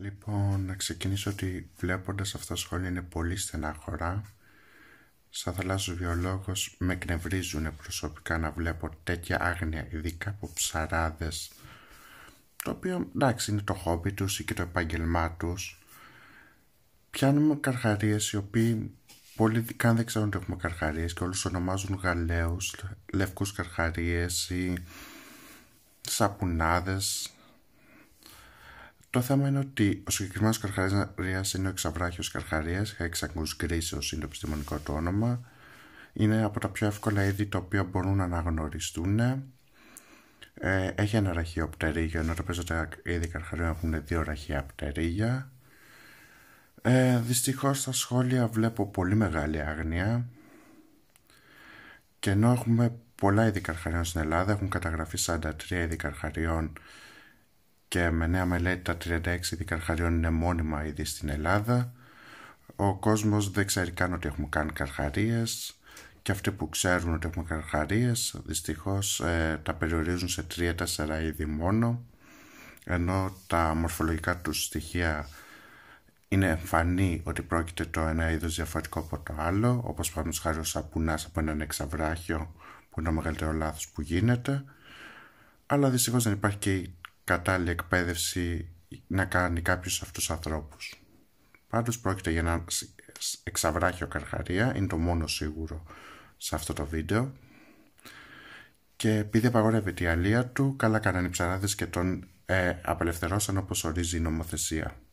Λοιπόν, να ξεκινήσω ότι βλέποντας αυτά τα σχόλια είναι πολύ στενά χωρά. Σαν θαλάσσιος βιολόγος με εκνευρίζουν προσωπικά να βλέπω τέτοια άγνοια, ειδικά από ψαράδες, το οποίο εντάξει είναι το χόμπι τους ή και το επάγγελμά τους. Πιάνουμε καρχαρίες οι οποίοι πολύ καν δεν ξέρουν ότι έχουμε καρχαρίες και όλους ονομάζουν γαλαίους, λευκούς καρχαρίες ή σαπουνάδες, το θέμα είναι ότι ο συγκεκριμένος Καρχαρίας είναι ο Εξαβράχιος Καρχαρίας, Hexagus griseus είναι το επιστημονικό του όνομα. Είναι από τα πιο εύκολα είδη τα οποία μπορούν να αναγνωριστούν. Ε, έχει ένα ραχείο πτερίγιο, ενώ τα περισσότερα είδη καρχαρίων έχουν δύο ραχεία πτερίγια. Ε, δυστυχώς στα σχόλια βλέπω πολύ μεγάλη άγνοια και ενώ έχουμε πολλά είδη καρχαρίων στην Ελλάδα, έχουν καταγραφεί 43 είδη καρχαρίων και με νέα μελέτη τα 36 δικαρχαρίων είναι μόνιμα ήδη στην Ελλάδα. Ο κόσμος δεν ξέρει καν ότι έχουμε κάνει καρχαρίες και αυτοί που ξέρουν ότι έχουμε καρχαρίες δυστυχώς ε, τα περιορίζουν σε 3-4 είδη μόνο ενώ τα μορφολογικά τους στοιχεία είναι εμφανή ότι πρόκειται το ένα είδος διαφορετικό από το άλλο όπως πάνω χάρη ο σαπουνάς από έναν εξαβράχιο που είναι ο μεγαλύτερο λάθος που γίνεται αλλά δυστυχώς δεν υπάρχει και η κατάλληλη εκπαίδευση να κάνει κάποιου αυτούς τους ανθρώπους. Πάντως πρόκειται για ένα εξαβράχιο καρχαρία, είναι το μόνο σίγουρο σε αυτό το βίντεο. Και επειδή απαγορεύεται η αλία του, καλά κάνανε οι ψαράδες και τον ε, απελευθερώσαν όπως ορίζει η νομοθεσία.